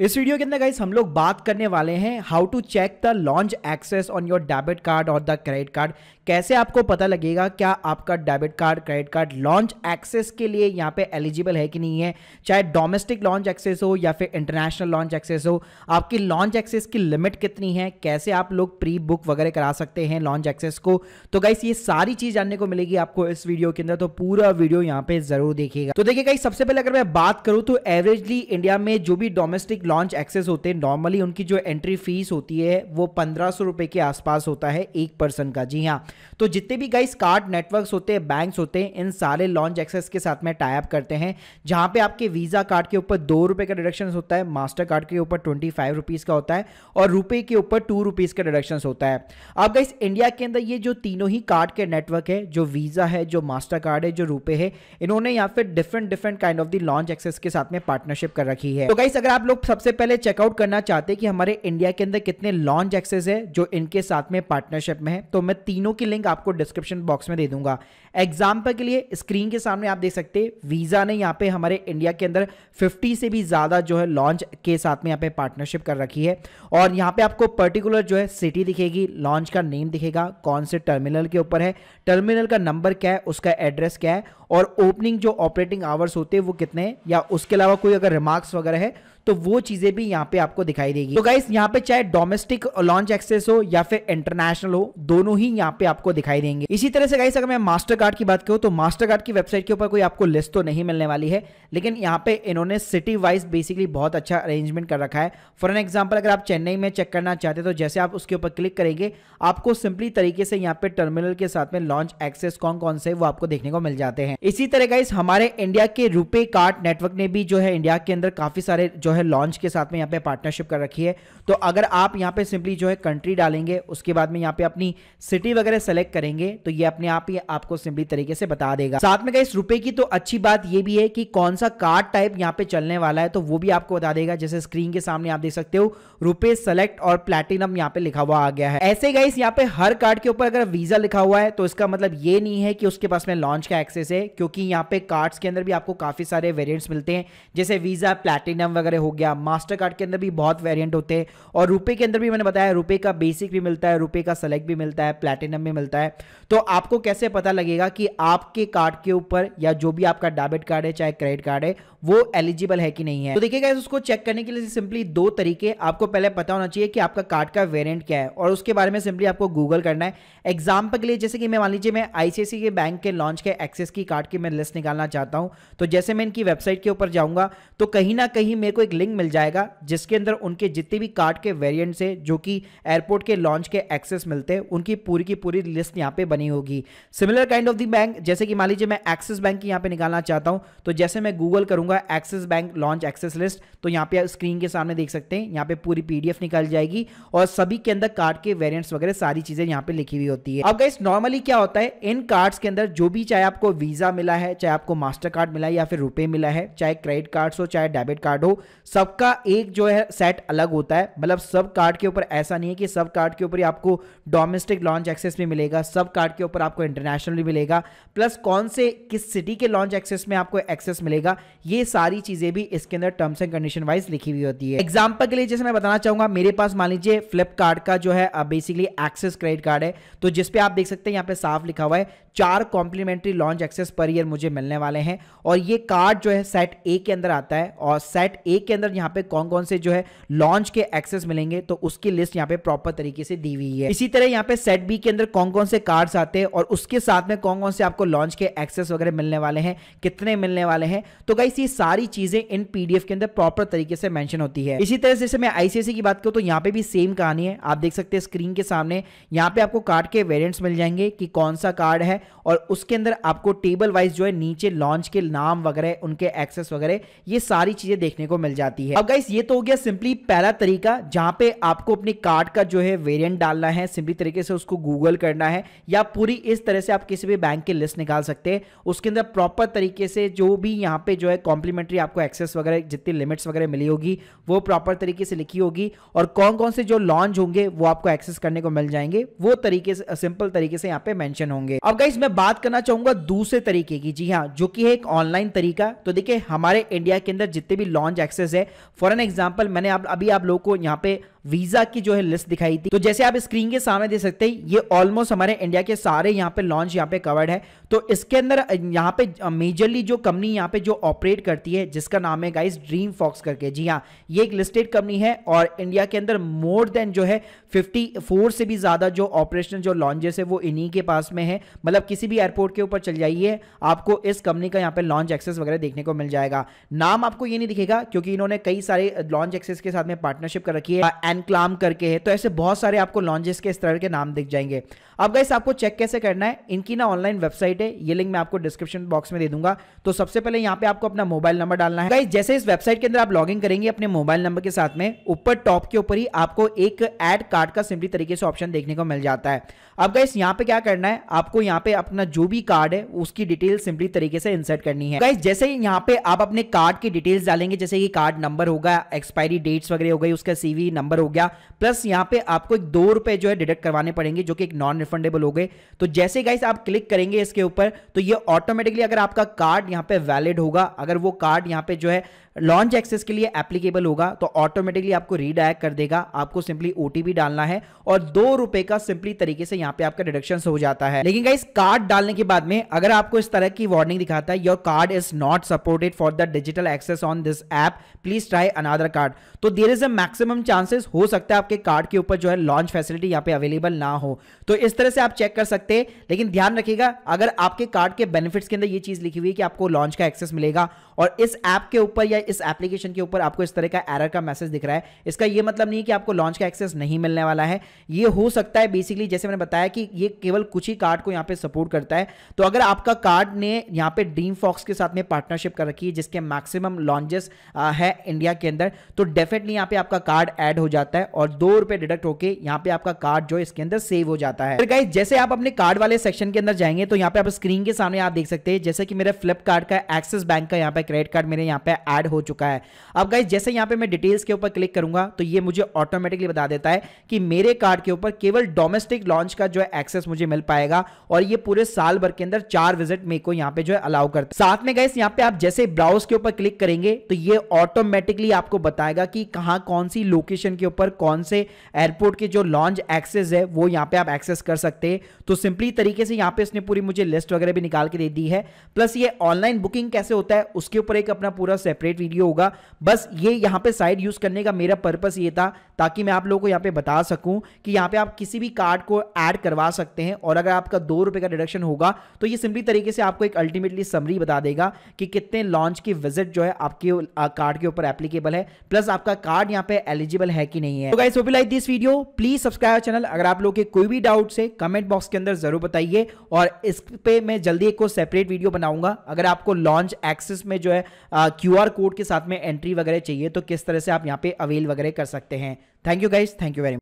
इस वीडियो के अंदर गाइस हम लोग बात करने वाले हैं how to check the lounge access on your debit card और द क्रेडिट कार्ड कैसे आपको पता लगेगा क्या आपका debit card credit card lounge access के लिए यहाँ पे एलिजिबल है कि नहीं है चाहे डोमेस्टिक लॉन्च एक्सेस हो या फिर इंटरनेशनल लॉन्च एक्सेस हो आपकी लॉन्च एक्सेस की लिमिट कितनी है कैसे आप लोग प्री बुक वगैरह करा सकते हैं लॉन्च एक्सेस को तो गाइस ये सारी चीज जानने को मिलेगी आपको इस वीडियो के अंदर तो पूरा वीडियो यहाँ पे जरूर देखिएगा तो देखिए गाइस सबसे पहले अगर मैं बात करूँ तो एवरेजली इंडिया में जो भी डोमेस्टिक लॉन्च एक्सेस होते हैं नॉर्मली उनकी जो एंट्री फीस होती है वो पंद्रह सौ रुपये के आसपास होता है एक पर्सन का जी हाँ तो जितने भी गाइस कार्ड नेटवर्क्स होते हैं बैंक्स होते हैं इन सारे लॉन्च एक्सेस के साथ में टाइप करते हैं जहाँ पे आपके वीज़ा कार्ड के ऊपर दो रुपये का डिडक्शन होता है मास्टर कार्ड के ऊपर ट्वेंटी फाइव रुपीज़ का होता है और रुपये के ऊपर टू रुपीज़ का डिडक्शन होता है अब गाइस इंडिया के अंदर ये जो तीनों ही कार्ड के नेटवर्क है जो वीज़ा है जो मास्टर कार्ड है जो रुपये है इन्होंने यहाँ पे different different kind of the lounge access के साथ में पार्टनरशिप कर रखी है तो गाइस अगर आप लोग सबसे पहले चेकआउट करना चाहते हैं कि हमारे इंडिया के अंदर कितने लॉन्च एक्सेस है जो इनके साथ में पार्टनरशिप में है तो मैं तीनों की लिंक आपको डिस्क्रिप्शन बॉक्स में दे दूंगा एग्जाम्पल के लिए स्क्रीन के सामने आप देख सकते हैं वीज़ा ने यहाँ पे हमारे इंडिया के अंदर 50 से भी ज़्यादा जो है लॉन्च के साथ में यहाँ पे पार्टनरशिप कर रखी है और यहाँ पे आपको पर्टिकुलर जो है सिटी दिखेगी लॉन्च का नेम दिखेगा कौन से टर्मिनल के ऊपर है टर्मिनल का नंबर क्या है उसका एड्रेस क्या है और ओपनिंग जो ऑपरेटिंग आवर्स होते हैं वो कितने या उसके अलावा कोई अगर रिमार्क्स वगैरह है तो वो चीजें भी यहाँ पे आपको दिखाई देगी तो गाइस यहाँ पे चाहे डोमेस्टिक लॉन्च एक्सेस हो या फिर इंटरनेशनल हो दोनों ही यहाँ पे आपको दिखाई देंगे इसी तरह से गाइस अगर मैं मास्टर कार्ड की बात करूँ तो मास्टर कार्ड की वेबसाइट के ऊपर कोई आपको लिस्ट तो नहीं मिलने वाली है लेकिन यहाँ पे इन्होंने सिटी वाइज बेसिकली बहुत अच्छा अरेंजमेंट कर रखा है फॉर एन एग्जाम्पल अगर आप चेन्नई में चेक करना चाहते तो जैसे आप उसके ऊपर क्लिक करेंगे आपको सिंपली तरीके से यहाँ पे टर्मिनल के साथ में लॉन्च एक्सेस कौन कौन से वो आपको देखने को मिल जाते हैं इसी तरह गाइस हमारे इंडिया के रुपे कार्ड नेटवर्क ने भी जो है इंडिया के अंदर काफी सारे जो है लॉन्च के साथ में यहाँ पे पार्टनरशिप कर रखी है तो अगर आप यहाँ पे सिंपली जो है कंट्री डालेंगे उसके बाद में यहाँ पे अपनी सिटी वगैरह सेलेक्ट करेंगे तो ये अपने आप ही आपको सिंपली तरीके से बता देगा साथ में कहीं रुपए की तो अच्छी बात ये भी है कि कौन सा कार्ड टाइप यहाँ पे चलने वाला है तो वो भी आपको बता देगा जैसे स्क्रीन के सामने आप देख सकते हो रुपए सेलेक्ट और प्लेटिनम यहाँ पे लिखा हुआ आ गया है ऐसे गाइस यहाँ पे हर कार्ड के ऊपर अगर वीजा लिखा हुआ है तो इसका मतलब ये नहीं है कि उसके पास में लॉन्च का एक्सेस है क्योंकि यहाँ पे कार्ड्स के अंदर भी आपको काफी सारे वेरियंट्स मिलते हैं जैसे वीजा प्लेटिनम वगैरह हो गया मास्टर कार्ड के अंदर भी बहुत वेरियंट होते हैं और रुपये के अंदर भी मैंने बताया रुपये का बेसिक भी मिलता है रुपये का सेलेक्ट भी मिलता है प्लेटिनम भी मिलता है तो आपको कैसे पता लगेगा कि आपके कार्ड के ऊपर या जो भी आपका डेबिट कार्ड है चाहे क्रेडिट कार्ड है वो एलिजिबल है कि नहीं है तो देखिए गाइस उसको चेक करने के लिए सिंपली दो तरीके आपको पहले पता होना चाहिए कि आपका कार्ड का वेरियंट क्या है और उसके बारे में सिंपली आपको गूगल करना है एग्जाम्पल के लिए जैसे कि मैं मान लीजिए मैं आईसीआईसी के बैंक के लॉन्च के एक्सेस की कार्ड की मैं लिस्ट निकालना चाहता हूं तो जैसे मैं इनकी वेबसाइट के ऊपर जाऊंगा तो कहीं ना कहीं मेरे को एक लिंक मिल जाएगा जिसके अंदर उनके जितने भी कार्ड के वेरियंट है जो कि एयरपोर्ट के लॉन्च के एक्सेस मिलते हैं उनकी पूरी की पूरी लिस्ट यहाँ पे बनी होगी similar kind of the bank जैसे कि मान लीजिए मैं एक्सिस बैंक की यहाँ पे निकालना चाहता हूँ तो जैसे मैं गूगल करूंगा होगा Axis bank lounge access list तो यहाँ पे स्क्रीन के सामने देख सकते हैं यहाँ पे पूरी पीडीएफ निकल जाएगी और सभी के अंदर कार्ड के वेरियंट्स वगैरह सारी चीजें यहाँ पे लिखी हुई होती है अब गाइस नॉर्मली क्या होता है इन कार्ड्स के अंदर जो भी चाहे आपको वीजा मिला है चाहे आपको मास्टर कार्ड मिला है या फिर रुपए मिला है चाहे क्रेडिट कार्ड हो चाहे डेबिट कार्ड हो सबका एक जो है सेट अलग होता है मतलब सब कार्ड के ऊपर ऐसा नहीं है कि सब कार्ड के ऊपर ही आपको डोमेस्टिक लॉन्च एक्सेस भी मिलेगा सब कार्ड के ऊपर आपको इंटरनेशनल भी मिलेगा प्लस कौन से किस सिटी के लॉन्च एक्सेस में आपको एक्सेस मिलेगा ये सारी चीजें भी इसके अंदर टर्म्स एंड कंडीशन वाइज लिखी हुई होती है एग्जाम्पल के लिए जैसे मैं बताना चाहूंगा मेरे पास मान लीजिए फ्लिपकार्ट का जो है बेसिकली एक्सेस क्रेडिट कार्ड है तो जिसपे आप देख सकते हैं यहाँ पे साफ लिखा हुआ है चार complimentary lounge access per year मुझे मिलने वाले हैं और ये कार्ड जो है सेट ए के अंदर आता है और सेट ए के अंदर यहाँ पे कौन कौन से जो है लॉन्च के एक्सेस मिलेंगे तो उसकी लिस्ट यहाँ पे प्रॉपर तरीके से दी हुई है इसी तरह यहाँ पे सेट बी के अंदर कौन कौन से कार्ड्स आते हैं और उसके साथ में कौन कौन से आपको लॉन्च के एक्सेस वगैरह मिलने वाले हैं कितने मिलने वाले हैं तो गाइस ये सारी चीजें इन पीडीएफ के अंदर प्रॉपर तरीके से मेंशन होती है इसी तरह से जैसे मैं आईसीआईसी e की बात करूं तो यहाँ पे भी सेम कहानी है आप देख सकते हैं स्क्रीन के सामने यहाँ पे आपको कार्ड के वेरियंट्स मिल जाएंगे कि कौन सा कार्ड है और उसके अंदर आपको टेबल वाइज जो है नीचे लॉन्च के नाम वगैरह उनके एक्सेस वगैरह ये सारी चीजें देखने को मिल जाती है अब गाइस ये तो हो गया सिंपली पहला तरीका जहां पे आपको अपने कार्ड का जो है वेरियंट डालना है सिंपली तरीके से उसको गूगल करना है या पूरी इस तरह से आप किसी भी बैंक की लिस्ट निकाल सकते हैं उसके अंदर प्रॉपर तरीके से जो भी यहाँ पे जो है कॉम्प्लीमेंट्री आपको एक्सेस वगैरह जितनी लिमिट्स वगैरह मिली होगी वो प्रॉपर तरीके से लिखी होगी और कौन कौन से जो लॉन्च होंगे वो आपको एक्सेस करने को मिल जाएंगे वो तरीके से सिंपल तरीके से यहाँ पे मैंशन होंगे अब गाइज मैं बात करना चाहूंगा दूसरे तरीके की जी हाँ जो कि है एक ऑनलाइन तरीका तो देखिये हमारे इंडिया के अंदर जितने भी लॉन्च एक्सेस है फॉर एन एग्जाम्पल मैंने अभी आप लोगों को यहाँ पे वीजा की जो है लिस्ट दिखाई थी तो जैसे आप स्क्रीन के सामने देख सकते हैं ये ऑलमोस्ट हमारे इंडिया के सारे यहाँ पे लॉन्च यहाँ पे कवर्ड है तो इसके अंदर यहाँ पे मेजरली जो कंपनी यहाँ पे जो ऑपरेट करती है जिसका नाम है गाइस ड्रीम फॉक्स करके जी हाँ ये एक लिस्टेड कंपनी है और इंडिया के अंदर मोर देन जो है 54 से भी ज़्यादा जो ऑपरेशनल जो लॉन्जेस है वो इन्हीं के पास में है मतलब किसी भी एयरपोर्ट के ऊपर चल जाइए आपको इस कंपनी का यहाँ पे लॉन्च एक्सेस वगैरह देखने को मिल जाएगा नाम आपको ये नहीं दिखेगा क्योंकि इन्होंने कई सारे लॉन्च एक्सेस के साथ में पार्टनरशिप कर रखी है एनक्लाम करके है तो ऐसे बहुत सारे आपको लॉन्चेस के इस तरह के नाम दिख जाएंगे अब गाइस आपको चेक कैसे करना है इनकी ना ऑनलाइन वेबसाइट है ये लिंक मैं आपको डिस्क्रिप्शन बॉक्स में दे दूंगा तो सबसे पहले यहाँ पे आपको अपना मोबाइल नंबर डालना है जैसे इस वेबसाइट के अंदर आप लॉग करेंगे अपने मोबाइल नंबर के साथ में ऊपर टॉप के ऊपर ही आपको एक एड कार्ड का सिंपली तरीके से ऑप्शन देखने को मिल जाता है अब गाइस यहाँ पे क्या करना है आपको यहाँ पे अपना जो भी कार्ड है उसकी डिटेल सिंपली तरीके से इंसर्ट करनी है गाइस जैसे ही यहाँ पे आप अपने कार्ड की डिटेल्स डालेंगे जैसे कि कार्ड नंबर होगा एक्सपायरी डेट्स वगैरह हो गई उसका सीवी नंबर हो गया प्लस यहाँ पे आपको एक दो रुपए जो है डिडक्ट करवाने पड़ेंगे जो कि एक नॉन रिफंडेबल हो गए तो जैसे गाइस आप क्लिक करेंगे इसके ऊपर तो ये ऑटोमेटिकली अगर आपका कार्ड यहाँ पे वैलिड होगा अगर वो कार्ड यहाँ पे जो है लॉन्च एक्सेस के लिए एप्लीकेबल होगा तो ऑटोमेटिकली आपको रीडायरेक्ट कर देगा आपको सिंपली ओटीपी डालना है और दो रुपए का सिंपली तरीके से यहाँ पे आपका डिडक्शन हो जाता है लेकिन इस कार्ड डालने के बाद में अगर आपको इस तरह की वार्निंग दिखाता है your card is not supported for the digital access on this app please try another card तो there is a maximum chances हो सकता है आपके कार्ड के ऊपर जो है लॉन्च फैसिलिटी यहाँ पे अवेलेबल ना हो तो इस तरह से आप चेक कर सकते हैं लेकिन ध्यान रखिएगा अगर आपके कार्ड के बेनिफिट्स के अंदर ये चीज लिखी हुई है कि आपको लॉन्च का एक्सेस मिलेगा और इस ऐप के ऊपर या इस एप्लीकेशन के ऊपर आपको इस तरह का एरर का मैसेज दिख रहा है इसका यह मतलब नहीं है कि आपको लॉन्च का एक्सेस नहीं मिलने वाला है ये हो सकता है बेसिकली जैसे मैंने बताया कि ये केवल कुछ ही कार्ड को यहाँ पे सपोर्ट करता है तो अगर आपका कार्ड ने यहाँ पे ड्रीम फॉक्स के साथ में पार्टनरशिप कर रखी है जिसके मैक्सिमम लॉन्चेस है इंडिया के अंदर तो डेफिनेटली यहाँ पे आपका कार्ड ऐड हो जाता है और दो रुपए डिडक्ट होकर यहाँ पे आपका कार्ड जो इसके अंदर सेव हो जाता है गाइज जैसे आप अपने कार्ड वाले सेक्शन के अंदर जाएंगे तो यहाँ पे आप स्क्रीन के सामने आप देख सकते हैं जैसे कि मेरे फ्लिपकार्ड का एक्सिस बैंक का यहाँ पे क्रेडिट कार्ड मेरे यहाँ पे एड हो चुका है अब गाइज जैसे यहां पे मैं डिटेल्स के ऊपर क्लिक करूंगा तो ये मुझे ऑटोमेटिकली बता देता है कि मेरे कार्ड के ऊपर केवल डोमेस्टिक लॉन्च का जो है एक्सेस मुझे मिल पाएगा और ये पूरे साल भर के अंदर चार विजिट मेरे को यहाँ पे जो है अलाउ करता है साथ में गाइस यहाँ पे आप जैसे ब्राउज के ऊपर क्लिक करेंगे तो ये ऑटोमेटिकली आपको बताएगा कि कहाँ कौन सी लोकेशन के ऊपर कौन से एयरपोर्ट के जो लॉन्च एक्सेस है वो यहाँ पे आप एक्सेस कर सकते हैं तो सिंपली तरीके से यहाँ पे इसने पूरी मुझे लिस्ट वगैरह भी निकाल के दे दी है प्लस ये ऑनलाइन बुकिंग कैसे होता है उसके ऊपर एक अपना पूरा सेपरेट वीडियो होगा बस ये यहाँ पे साइड यूज़ करने का मेरा पर्पस ये था ताकि मैं आप लोगों को यहाँ पे बता सकूँ कि यहाँ पे आप किसी भी कार्ड को ऐड करवा सकते हैं और अगर आपका दो रुपए का डिडक्शन होगा तो ये सिंपली तरीके से आपको एक अल्टीमेटली समरी बता देगा कि कितने लॉन्च की विजिट जो है आपके कार्ड के ऊपर एप्लीकेबल है प्लस आपका कार्ड यहाँ पे एलिजिबल है कि नहीं है तो guys like this video please subscribe channel अगर आप लोग के कोई भी डाउट है कमेंट बॉक्स के अंदर जरूर बताइए और इस पे मैं जल्दी एक सेपरेट वीडियो बनाऊंगा अगर आपको लॉन्च एक्सेस में जो है क्यू कोड कोड के साथ में एंट्री वगैरह चाहिए तो किस तरह से आप यहाँ पे अवेल वगैरह कर सकते हैं thank you guys thank you very much